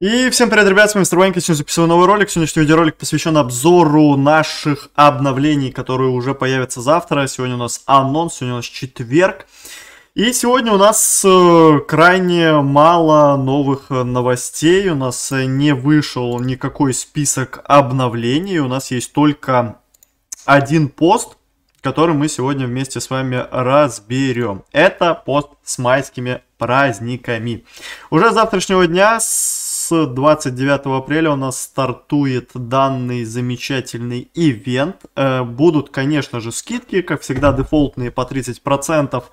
И всем привет, ребят, с вами Мистер Ванька, сегодня записываю новый ролик. Сегодняшний видеоролик посвящен обзору наших обновлений, которые уже появятся завтра. Сегодня у нас анонс, сегодня у нас четверг. И сегодня у нас э, крайне мало новых э, новостей. У нас э, не вышел никакой список обновлений. У нас есть только один пост, который мы сегодня вместе с вами разберем. Это пост с майскими праздниками. Уже с завтрашнего дня с с 29 апреля у нас стартует данный замечательный ивент. Э, будут, конечно же, скидки, как всегда, дефолтные по 30%.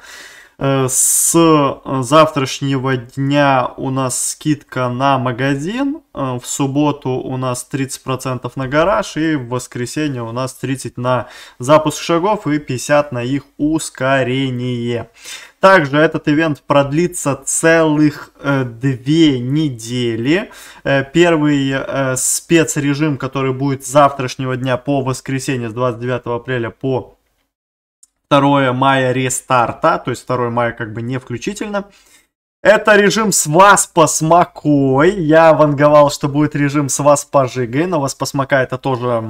Э, с э, завтрашнего дня у нас скидка на магазин, э, в субботу у нас 30% на гараж и в воскресенье у нас 30 на запуск шагов и 50 на их ускорение. Также этот ивент продлится целых э, две недели. Э, первый э, спецрежим, который будет с завтрашнего дня по воскресенье с 29 апреля по 2 мая рестарта, то есть 2 мая как бы не включительно. Это режим с Васпа с Макой. Я ванговал, что будет режим с Васпа Жигой, но Васпа с Мака это тоже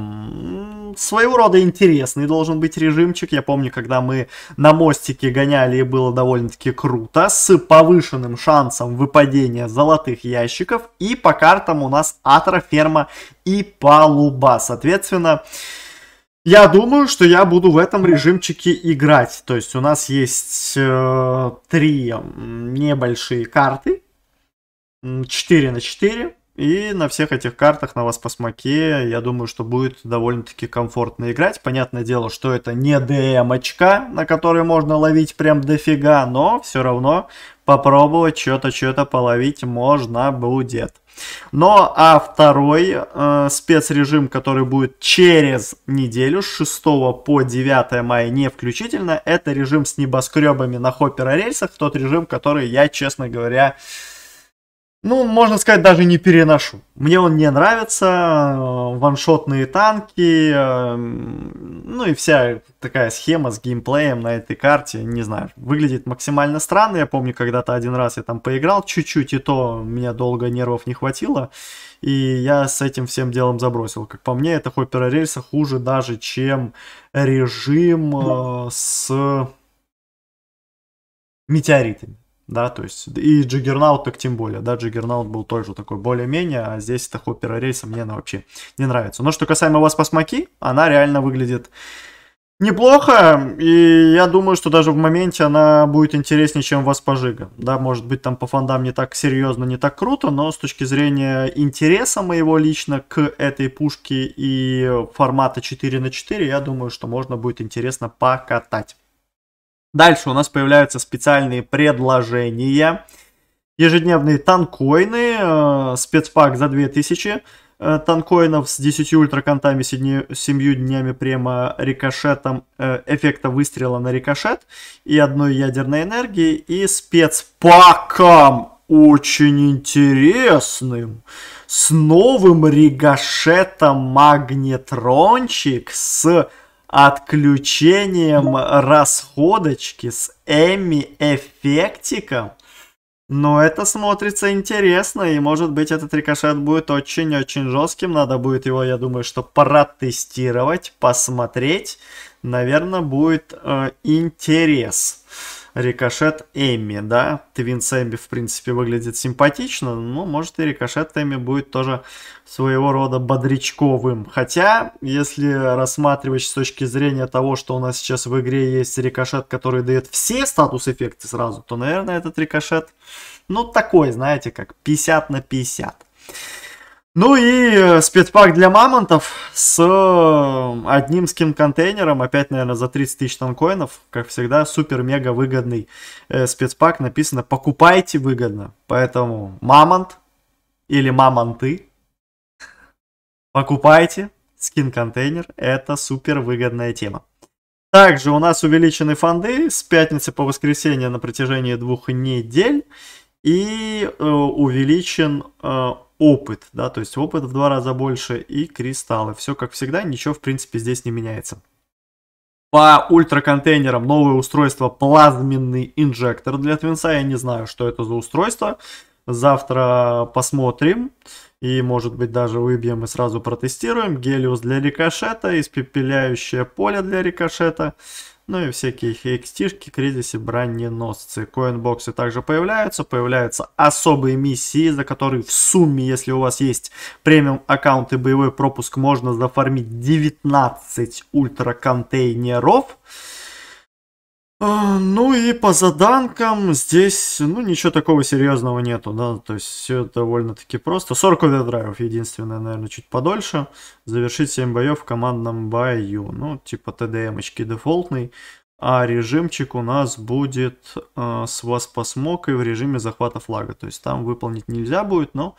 своего рода интересный должен быть режимчик. Я помню, когда мы на мостике гоняли, и было довольно-таки круто, с повышенным шансом выпадения золотых ящиков. И по картам у нас Атра, и Палуба. Соответственно, я думаю, что я буду в этом режимчике играть. То есть у нас есть э, три небольшие карты. 4 на 4. И на всех этих картах на Васпасмаке, я думаю, что будет довольно-таки комфортно играть. Понятное дело, что это не ДМ-очка, на которой можно ловить прям дофига, но все равно попробовать что-то, что-то половить можно будет. Но а второй э, спецрежим, который будет через неделю, с 6 по 9 мая не включительно, это режим с небоскребами на хоппера рельсах, тот режим, который я, честно говоря, ну, можно сказать, даже не переношу. Мне он не нравится, э, ваншотные танки, эм, ну и вся такая схема с геймплеем на этой карте, не знаю, выглядит максимально странно. Я помню, когда-то один раз я там поиграл чуть-чуть, и то меня долго нервов не хватило, и я с этим всем делом забросил. Как по мне, это Хоппера рельса хуже даже, чем режим э, с метеоритами да, то есть, и Джиггернаут так тем более, да, Джиггернаут был тоже такой более-менее, а здесь это Хоппера рельса мне она вообще не нравится. Но что касаемо вас посмоки, она реально выглядит неплохо, и я думаю, что даже в моменте она будет интереснее, чем Васпожига. Да, может быть, там по фандам не так серьезно, не так круто, но с точки зрения интереса моего лично к этой пушке и формата 4 на 4, я думаю, что можно будет интересно покатать. Дальше у нас появляются специальные предложения. Ежедневные танкоины, э, спецпак за 2000 э, танкоинов с 10 ультраконтами, 7, 7 днями према, рикошетом э, эффекта выстрела на рикошет и одной ядерной энергии и спецпаком очень интересным с новым рикошетом магнетрончик с отключением расходочки с Эми эффектиком. Но это смотрится интересно, и может быть этот рикошет будет очень-очень жестким. Надо будет его, я думаю, что протестировать, посмотреть. Наверное, будет э, интерес. Рикошет Эми, да. Твинс Эмми, в принципе, выглядит симпатично, но, может, и Рикошет Эми будет тоже своего рода бодрячковым. Хотя, если рассматривать с точки зрения того, что у нас сейчас в игре есть рикошет, который дает все статус-эффекты сразу, то, наверное, этот рикошет, ну, такой, знаете, как 50 на 50. Ну и э, спецпак для мамонтов с э, одним скин-контейнером, опять, наверное, за 30 тысяч танкоинов, как всегда, супер-мега выгодный э, спецпак, написано «покупайте выгодно», поэтому мамонт или мамонты, покупайте скин-контейнер, это супер выгодная тема. Также у нас увеличены фонды с пятницы по воскресенье на протяжении двух недель и э, увеличен э, опыт, да, то есть опыт в два раза больше и кристаллы. Все как всегда, ничего в принципе здесь не меняется. По ультраконтейнерам новое устройство плазменный инжектор для Твинса. Я не знаю, что это за устройство. Завтра посмотрим. И, может быть, даже выбьем и сразу протестируем. Гелиус для рикошета, испепеляющее поле для рикошета ну и всякие хекстишки, кризисы, броненосцы. Коинбоксы также появляются, появляются особые миссии, за которые в сумме, если у вас есть премиум аккаунт и боевой пропуск, можно зафармить 19 ультраконтейнеров. контейнеров. А, ну и по заданкам здесь, ну, ничего такого серьезного нету, да, то есть все довольно-таки просто. 40 овердрайвов, единственное, наверное, чуть подольше. Завершить 7 боев в командном бою, ну, типа ТДМ очки дефолтный. А режимчик у нас будет э, с вас посмокой в режиме захвата флага, то есть там выполнить нельзя будет, но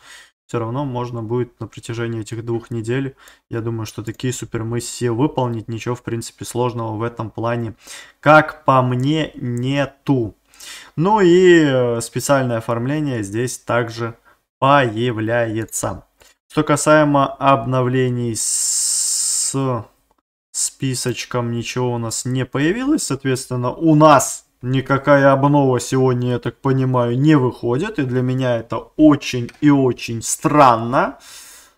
все равно можно будет на протяжении этих двух недель, я думаю, что такие супермы все выполнить, ничего в принципе сложного в этом плане, как по мне, нету. Ну и э, специальное оформление здесь также появляется. Что касаемо обновлений с списочком, ничего у нас не появилось, соответственно, у нас никакая обнова сегодня, я так понимаю, не выходит. И для меня это очень и очень странно,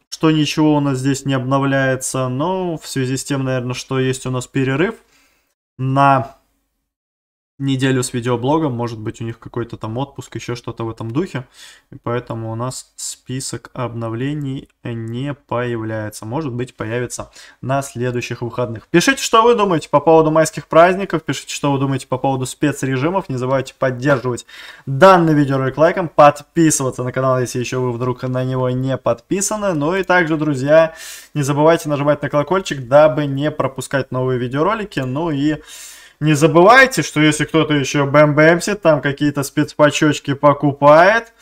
что ничего у нас здесь не обновляется. Но в связи с тем, наверное, что есть у нас перерыв на неделю с видеоблогом, может быть у них какой-то там отпуск, еще что-то в этом духе. И поэтому у нас список обновлений не появляется. Может быть появится на следующих выходных. Пишите, что вы думаете по поводу майских праздников, пишите, что вы думаете по поводу спецрежимов. Не забывайте поддерживать данный видеоролик лайком, подписываться на канал, если еще вы вдруг на него не подписаны. Ну и также, друзья, не забывайте нажимать на колокольчик, дабы не пропускать новые видеоролики. Ну и... Не забывайте, что если кто-то еще бэмбэмсит, там какие-то спецпачочки покупает,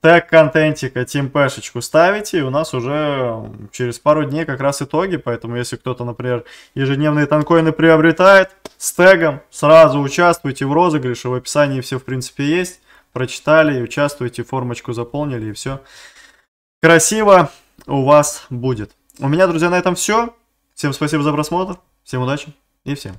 тег контентика, тимпэшечку ставите, и у нас уже через пару дней как раз итоги, поэтому если кто-то, например, ежедневные танкоины приобретает с тегом, сразу участвуйте в розыгрыше, в описании все в принципе есть, прочитали и участвуйте, формочку заполнили и все красиво у вас будет. У меня, друзья, на этом все. Всем спасибо за просмотр, всем удачи и всем.